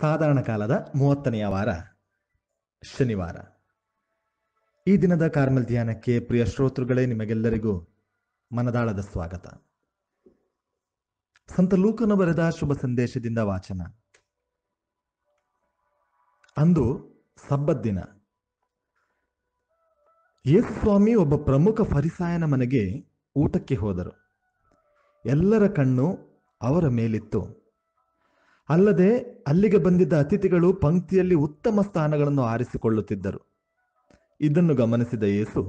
ಸಾಧಾರಣ ಕಾಲದ ಮೂವತ್ತನೆಯ ವಾರ ಶನಿವಾರ ಈ ದಿನದ ಕಾರ್ಮಲ್ ಧ್ಯಾನಕ್ಕೆ ಪ್ರಿಯ ಶ್ರೋತೃಗಳೇ ನಿಮಗೆಲ್ಲರಿಗೂ ಮನದಾಳದ ಸ್ವಾಗತ ಸಂತ ಲೂಕನ ಬರೆದ ಶುಭ ಸಂದೇಶದಿಂದ ವಾಚನ ಅಂದು ಸಬ್ಬದ್ದಿನ ದಿನ ಯೇಸು ಸ್ವಾಮಿ ಒಬ್ಬ ಪ್ರಮುಖ ಫರಿಸಾಯನ ಮನೆಗೆ ಊಟಕ್ಕೆ ಹೋದರು ಎಲ್ಲರ ಕಣ್ಣು ಅವರ ಮೇಲಿತ್ತು ಅಲ್ಲದೆ ಅಲ್ಲಿಗೆ ಬಂದಿದ್ದ ಅತಿಥಿಗಳು ಪಂಕ್ತಿಯಲ್ಲಿ ಉತ್ತಮ ಸ್ಥಾನಗಳನ್ನು ಆರಿಸಿಕೊಳ್ಳುತ್ತಿದ್ದರು ಇದನ್ನು ಗಮನಿಸಿದ ಯೇಸು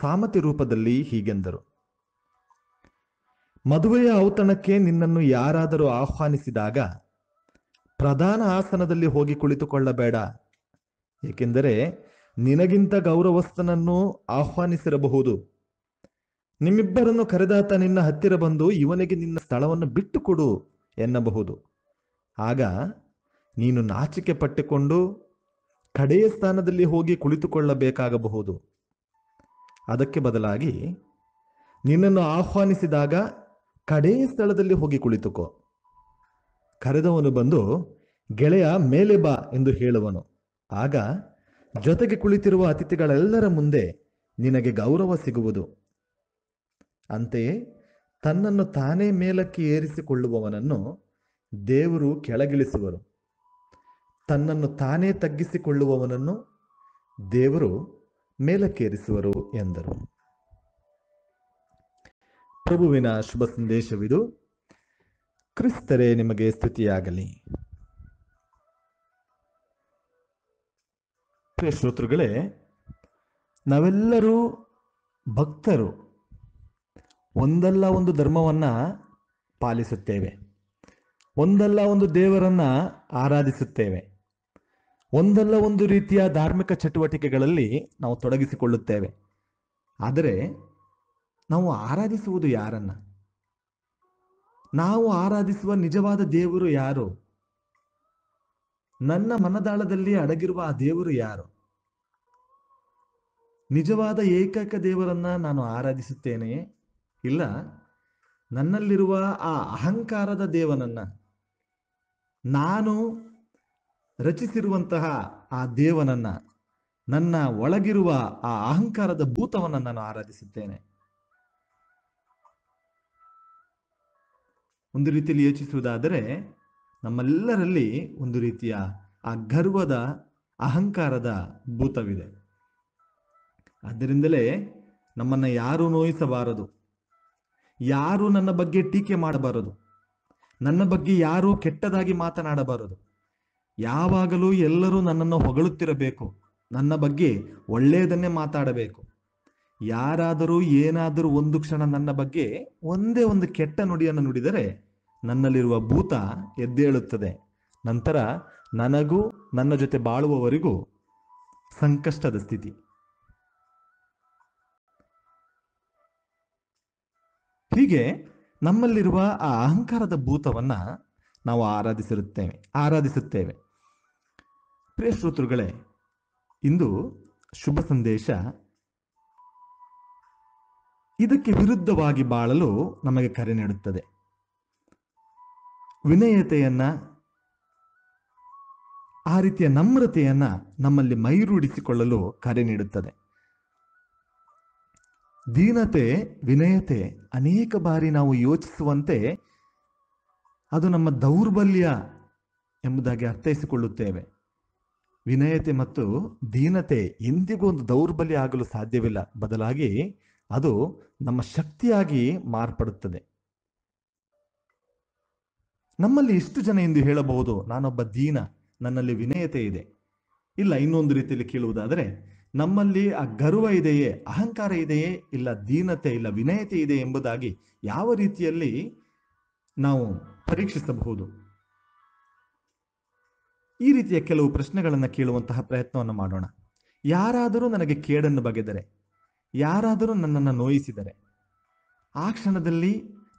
ಸಾಮತಿ ರೂಪದಲ್ಲಿ ಹೀಗೆಂದರು ಮದುವೆಯ ಔತಣಕ್ಕೆ ನಿನ್ನನ್ನು ಯಾರಾದರೂ ಆಹ್ವಾನಿಸಿದಾಗ ಪ್ರಧಾನ ಆಸನದಲ್ಲಿ ಹೋಗಿ ಕುಳಿತುಕೊಳ್ಳಬೇಡ ಏಕೆಂದರೆ ನಿನಗಿಂತ ಗೌರವಸ್ಥನನ್ನು ಆಹ್ವಾನಿಸಿರಬಹುದು ನಿಮ್ಮಿಬ್ಬರನ್ನು ಕರೆದಾತ ನಿನ್ನ ಹತ್ತಿರ ಬಂದು ಇವನಿಗೆ ನಿನ್ನ ಸ್ಥಳವನ್ನು ಬಿಟ್ಟುಕೊಡು ಎನ್ನಬಹುದು ಆಗ ನೀನು ನಾಚಿಕೆ ಪಟ್ಟುಕೊಂಡು ಕಡೆಯ ಸ್ಥಾನದಲ್ಲಿ ಹೋಗಿ ಕುಳಿತುಕೊಳ್ಳಬೇಕಾಗಬಹುದು ಅದಕ್ಕೆ ಬದಲಾಗಿ ನಿನ್ನನ್ನು ಆಹ್ವಾನಿಸಿದಾಗ ಕಡೆಯ ಸ್ಥಳದಲ್ಲಿ ಹೋಗಿ ಕುಳಿತುಕೋ ಕರೆದವನು ಬಂದು ಗೆಳೆಯ ಮೇಲೆ ಬಾ ಎಂದು ಹೇಳುವನು ಆಗ ಜೊತೆಗೆ ಕುಳಿತಿರುವ ಅತಿಥಿಗಳೆಲ್ಲರ ಮುಂದೆ ನಿನಗೆ ಗೌರವ ಸಿಗುವುದು ಅಂತೆಯೇ ತನ್ನನ್ನು ತಾನೇ ಮೇಲಕ್ಕೆ ಏರಿಸಿಕೊಳ್ಳುವವನನ್ನು ದೇವರು ಕೆಳಗಿಳಿಸುವರು ತನ್ನನ್ನು ತಾನೇ ತಗ್ಗಿಸಿಕೊಳ್ಳುವವನನ್ನು ದೇವರು ಮೇಲಕ್ಕೇರಿಸುವರು ಎಂದರು ಪ್ರಭುವಿನ ಶುಭ ಸಂದೇಶವಿದು ಕ್ರಿಸ್ತರೇ ನಿಮಗೆ ಸ್ತುತಿಯಾಗಲಿ ಶ್ರೋತೃಗಳೇ ನಾವೆಲ್ಲರೂ ಭಕ್ತರು ಒಂದಲ್ಲ ಒಂದು ಧರ್ಮವನ್ನು ಪಾಲಿಸುತ್ತೇವೆ ಒಂದಲ್ಲ ಒಂದು ದೇವರನ್ನ ಆರಾಧಿಸುತ್ತೇವೆ ಒಂದಲ್ಲ ಒಂದು ರೀತಿಯ ಧಾರ್ಮಿಕ ಚಟುವಟಿಕೆಗಳಲ್ಲಿ ನಾವು ತೊಡಗಿಸಿಕೊಳ್ಳುತ್ತೇವೆ ಆದರೆ ನಾವು ಆರಾಧಿಸುವುದು ಯಾರನ್ನ ನಾವು ಆರಾಧಿಸುವ ನಿಜವಾದ ದೇವರು ಯಾರು ನನ್ನ ಮನದಾಳದಲ್ಲಿ ಅಡಗಿರುವ ಆ ದೇವರು ಯಾರು ನಿಜವಾದ ಏಕೈಕ ದೇವರನ್ನ ನಾನು ಆರಾಧಿಸುತ್ತೇನೆ ಇಲ್ಲ ನನ್ನಲ್ಲಿರುವ ಆ ಅಹಂಕಾರದ ದೇವನನ್ನ ನಾನು ರಚಿಸಿರುವಂತಹ ಆ ದೇವನನ್ನ ನನ್ನ ಒಳಗಿರುವ ಆ ಅಹಂಕಾರದ ಭೂತವನ್ನು ನಾನು ಆರಾಧಿಸುತ್ತೇನೆ ಒಂದು ರೀತಿಯಲ್ಲಿ ಯೋಚಿಸುವುದಾದರೆ ನಮ್ಮೆಲ್ಲರಲ್ಲಿ ಒಂದು ರೀತಿಯ ಆ ಗರ್ವದ ಅಹಂಕಾರದ ಭೂತವಿದೆ ಆದ್ದರಿಂದಲೇ ನಮ್ಮನ್ನು ಯಾರೂ ನೋಯಿಸಬಾರದು ಯಾರು ನನ್ನ ಬಗ್ಗೆ ಟೀಕೆ ಮಾಡಬಾರದು ನನ್ನ ಬಗ್ಗೆ ಯಾರೂ ಕೆಟ್ಟದಾಗಿ ಮಾತನಾಡಬಾರದು ಯಾವಾಗಲೂ ಎಲ್ಲರೂ ನನ್ನನ್ನು ಹೊಗಳುತ್ತಿರಬೇಕು ನನ್ನ ಬಗ್ಗೆ ಒಳ್ಳೆಯದನ್ನೇ ಮಾತಾಡಬೇಕು ಯಾರಾದರೂ ಏನಾದರೂ ಒಂದು ಕ್ಷಣ ನನ್ನ ಬಗ್ಗೆ ಒಂದೇ ಒಂದು ಕೆಟ್ಟ ನುಡಿಯನ್ನು ನುಡಿದರೆ ನನ್ನಲ್ಲಿರುವ ಭೂತ ಎದ್ದೇಳುತ್ತದೆ ನಂತರ ನನಗೂ ನನ್ನ ಜೊತೆ ಬಾಳುವವರಿಗೂ ಸಂಕಷ್ಟದ ಸ್ಥಿತಿ ಹೀಗೆ ನಮ್ಮಲ್ಲಿರುವ ಆ ಅಹಂಕಾರದ ಭೂತವನ್ನ ನಾವು ಆರಾಧಿಸಿರುತ್ತೇವೆ ಆರಾಧಿಸುತ್ತೇವೆ ಪ್ರಿಯ ಶ್ರೋತೃಗಳೇ ಇಂದು ಶುಭ ಸಂದೇಶ ಇದಕ್ಕೆ ವಿರುದ್ಧವಾಗಿ ಬಾಳಲು ನಮಗೆ ಕರೆ ನೀಡುತ್ತದೆ ವಿನಯತೆಯನ್ನ ಆ ರೀತಿಯ ನಮ್ರತೆಯನ್ನ ನಮ್ಮಲ್ಲಿ ಮೈರೂಡಿಸಿಕೊಳ್ಳಲು ಕರೆ ನೀಡುತ್ತದೆ ದೀನತೆ ವಿನಯತೆ ಅನೇಕ ಬಾರಿ ನಾವು ಯೋಚಿಸುವಂತೆ ಅದು ನಮ್ಮ ದೌರ್ಬಲ್ಯ ಎಂಬುದಾಗಿ ಅರ್ಥೈಸಿಕೊಳ್ಳುತ್ತೇವೆ ವಿನಯತೆ ಮತ್ತು ದೀನತೆ ಎಂದಿಗೂ ಒಂದು ದೌರ್ಬಲ್ಯ ಆಗಲು ಸಾಧ್ಯವಿಲ್ಲ ಬದಲಾಗಿ ಅದು ನಮ್ಮ ಶಕ್ತಿಯಾಗಿ ಮಾರ್ಪಡುತ್ತದೆ ನಮ್ಮಲ್ಲಿ ಇಷ್ಟು ಜನ ಎಂದು ಹೇಳಬಹುದು ನಾನೊಬ್ಬ ದೀನ ನನ್ನಲ್ಲಿ ವಿನಯತೆ ಇದೆ ಇಲ್ಲ ಇನ್ನೊಂದು ರೀತಿಯಲ್ಲಿ ಕೇಳುವುದಾದರೆ ನಮ್ಮಲ್ಲಿ ಆ ಗರ್ವ ಇದೆಯೇ ಅಹಂಕಾರ ಇದೆಯೇ ಇಲ್ಲ ದೀನತೆ ಇಲ್ಲ ವಿನಯತೆ ಇದೆ ಎಂಬುದಾಗಿ ಯಾವ ರೀತಿಯಲ್ಲಿ ನಾವು ಪರೀಕ್ಷಿಸಬಹುದು ಈ ರೀತಿಯ ಕೆಲವು ಪ್ರಶ್ನೆಗಳನ್ನು ಕೇಳುವಂತಹ ಪ್ರಯತ್ನವನ್ನು ಮಾಡೋಣ ಯಾರಾದರೂ ನನಗೆ ಕೇಡನ್ನು ಬಗೆದರೆ ಯಾರಾದರೂ ನನ್ನನ್ನು ನೋಯಿಸಿದರೆ ಆ ಕ್ಷಣದಲ್ಲಿ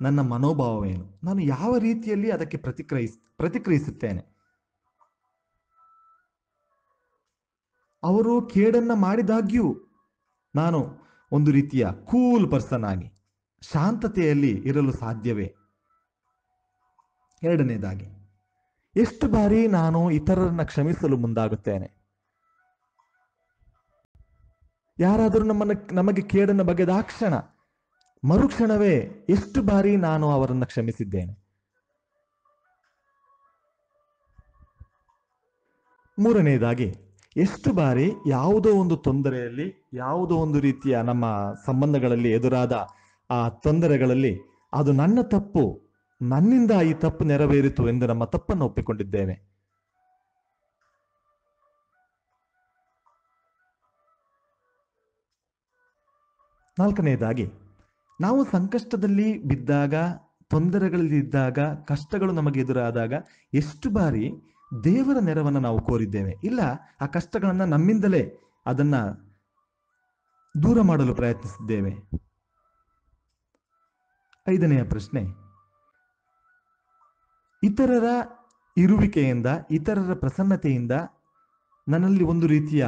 ನನ್ನ ಮನೋಭಾವವೇನು ನಾನು ಯಾವ ರೀತಿಯಲ್ಲಿ ಅದಕ್ಕೆ ಪ್ರತಿಕ್ರಿಯಿಸ್ ಪ್ರತಿಕ್ರಿಯಿಸುತ್ತೇನೆ ಅವರು ಕೇಡನ್ನ ಮಾಡಿದಾಗ್ಯೂ ನಾನು ಒಂದು ರೀತಿಯ ಕೂಲ್ ಪರ್ಸನ್ ಆಗಿ ಶಾಂತತೆಯಲ್ಲಿ ಇರಲು ಸಾಧ್ಯವೇ ಎರಡನೇದಾಗಿ ಎಷ್ಟು ಬಾರಿ ನಾನು ಇತರರನ್ನ ಕ್ಷಮಿಸಲು ಮುಂದಾಗುತ್ತೇನೆ ಯಾರಾದರೂ ನಮ್ಮನ್ನು ನಮಗೆ ಕೇಡನ್ನು ಬಗೆದಾಕ್ಷಣ ಮರುಕ್ಷಣವೇ ಎಷ್ಟು ಬಾರಿ ನಾನು ಅವರನ್ನು ಕ್ಷಮಿಸಿದ್ದೇನೆ ಮೂರನೆಯದಾಗಿ ಎಷ್ಟು ಬಾರಿ ಯಾವುದೋ ಒಂದು ತೊಂದರೆಯಲ್ಲಿ ಯಾವುದೋ ಒಂದು ರೀತಿಯ ನಮ್ಮ ಸಂಬಂಧಗಳಲ್ಲಿ ಎದುರಾದ ಆ ತೊಂದರೆಗಳಲ್ಲಿ ಅದು ನನ್ನ ತಪ್ಪು ನನ್ನಿಂದ ಈ ತಪ್ಪು ನೆರವೇರಿತು ಎಂದು ನಮ್ಮ ತಪ್ಪನ್ನು ಒಪ್ಪಿಕೊಂಡಿದ್ದೇವೆ ನಾಲ್ಕನೆಯದಾಗಿ ನಾವು ಸಂಕಷ್ಟದಲ್ಲಿ ಬಿದ್ದಾಗ ತೊಂದರೆಗಳಲ್ಲಿ ಇದ್ದಾಗ ಕಷ್ಟಗಳು ನಮಗೆ ಎದುರಾದಾಗ ಎಷ್ಟು ಬಾರಿ ದೇವರ ನೆರವನ್ನು ನಾವು ಕೋರಿದ್ದೇವೆ ಇಲ್ಲ ಆ ಕಷ್ಟಗಳನ್ನು ನಮ್ಮಿಂದಲೇ ಅದನ್ನ ದೂರ ಮಾಡಲು ಪ್ರಯತ್ನಿಸಿದ್ದೇವೆ ಐದನೆಯ ಪ್ರಶ್ನೆ ಇತರರ ಇರುವಿಕೆಯಿಂದ ಇತರರ ಪ್ರಸನ್ನತೆಯಿಂದ ನನ್ನಲ್ಲಿ ಒಂದು ರೀತಿಯ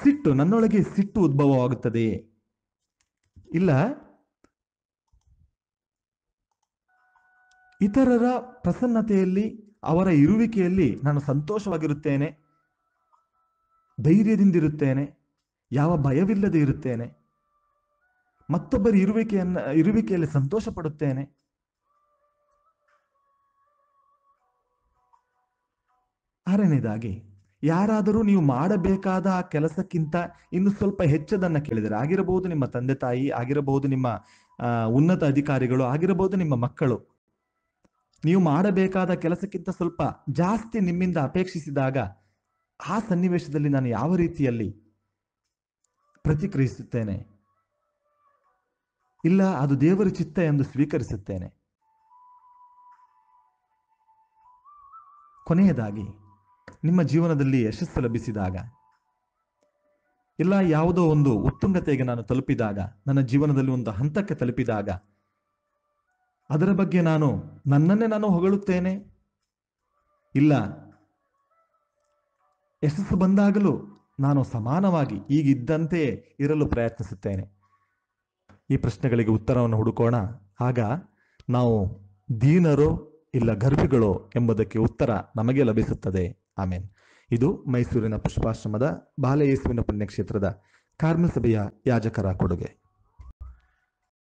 ಸಿಟ್ಟು ನನ್ನೊಳಗೆ ಸಿಟ್ಟು ಉದ್ಭವವಾಗುತ್ತದೆಯೇ ಇಲ್ಲ ಇತರರ ಪ್ರಸನ್ನತೆಯಲ್ಲಿ ಅವರ ಇರುವಿಕೆಯಲ್ಲಿ ನಾನು ಸಂತೋಷವಾಗಿರುತ್ತೇನೆ ಧೈರ್ಯದಿಂದಿರುತ್ತೇನೆ ಯಾವ ಭಯವಿಲ್ಲದೆ ಇರುತ್ತೇನೆ ಮತ್ತೊಬ್ಬರ ಇರುವಿಕೆಯನ್ನ ಇರುವಿಕೆಯಲ್ಲಿ ಸಂತೋಷ ಪಡುತ್ತೇನೆ ಆರನೇದಾಗಿ ಯಾರಾದರೂ ನೀವು ಮಾಡಬೇಕಾದ ಆ ಕೆಲಸಕ್ಕಿಂತ ಇನ್ನು ಸ್ವಲ್ಪ ಹೆಚ್ಚದನ್ನ ಕೇಳಿದರೆ ಆಗಿರಬಹುದು ನಿಮ್ಮ ತಂದೆ ತಾಯಿ ಆಗಿರಬಹುದು ನಿಮ್ಮ ಉನ್ನತ ಅಧಿಕಾರಿಗಳು ಆಗಿರಬಹುದು ನಿಮ್ಮ ಮಕ್ಕಳು ನೀವು ಮಾಡಬೇಕಾದ ಕೆಲಸಕ್ಕಿಂತ ಸ್ವಲ್ಪ ಜಾಸ್ತಿ ನಿಮ್ಮಿಂದ ಅಪೇಕ್ಷಿಸಿದಾಗ ಆ ಸನ್ನಿವೇಶದಲ್ಲಿ ನಾನು ಯಾವ ರೀತಿಯಲ್ಲಿ ಪ್ರತಿಕ್ರಿಯಿಸುತ್ತೇನೆ ಇಲ್ಲ ಅದು ದೇವರ ಚಿತ್ತ ಎಂದು ಸ್ವೀಕರಿಸುತ್ತೇನೆ ಕೊನೆಯದಾಗಿ ನಿಮ್ಮ ಜೀವನದಲ್ಲಿ ಯಶಸ್ಸು ಲಭಿಸಿದಾಗ ಇಲ್ಲ ಯಾವುದೋ ಒಂದು ಉತ್ತುಂಗತೆಗೆ ನಾನು ತಲುಪಿದಾಗ ನನ್ನ ಜೀವನದಲ್ಲಿ ಒಂದು ಹಂತಕ್ಕೆ ತಲುಪಿದಾಗ ಅದರ ಬಗ್ಗೆ ನಾನು ನನ್ನನ್ನೇ ನಾನು ಹೊಗಳುತ್ತೇನೆ ಇಲ್ಲ ಯಶಸ್ಸು ಬಂದಾಗಲೂ ನಾನು ಸಮಾನವಾಗಿ ಈಗಿದ್ದಂತೆಯೇ ಇರಲು ಪ್ರಯತ್ನಿಸುತ್ತೇನೆ ಈ ಪ್ರಶ್ನೆಗಳಿಗೆ ಉತ್ತರವನ್ನು ಹುಡುಕೋಣ ಆಗ ನಾವು ದೀನರೋ ಇಲ್ಲ ಗರ್ಭಿಗಳೋ ಎಂಬುದಕ್ಕೆ ಉತ್ತರ ನಮಗೆ ಲಭಿಸುತ್ತದೆ ಆಮೇನ್ ಇದು ಮೈಸೂರಿನ ಪುಷ್ಪಾಶ್ರಮದ ಬಾಲಯೇಸುವಿನ ಪುಣ್ಯಕ್ಷೇತ್ರದ ಕಾರ್ಮಿಕ ಸಭೆಯ ಯಾಜಕರ ಕೊಡುಗೆ